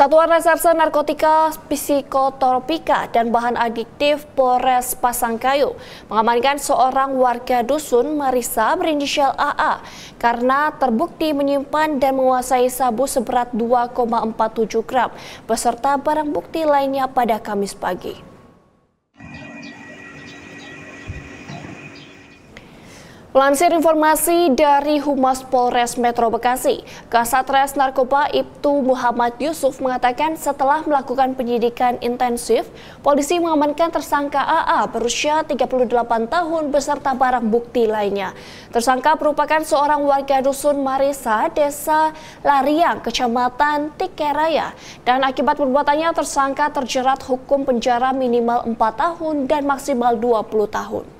Satuan Reserse Narkotika Psikotropika dan Bahan Adiktif Polres Pasangkayu mengamankan seorang warga dusun Marisa berinisial AA karena terbukti menyimpan dan menguasai sabu seberat 2,47 gram beserta barang bukti lainnya pada Kamis pagi. Lansir informasi dari Humas Polres Metro Bekasi, Kasatres Narkoba Ibtu Muhammad Yusuf mengatakan setelah melakukan penyidikan intensif, polisi mengamankan tersangka AA berusia 38 tahun beserta barang bukti lainnya. Tersangka merupakan seorang warga dusun Marisa, Desa Lariang, Kecamatan Tikeraya. Dan akibat perbuatannya tersangka terjerat hukum penjara minimal 4 tahun dan maksimal 20 tahun.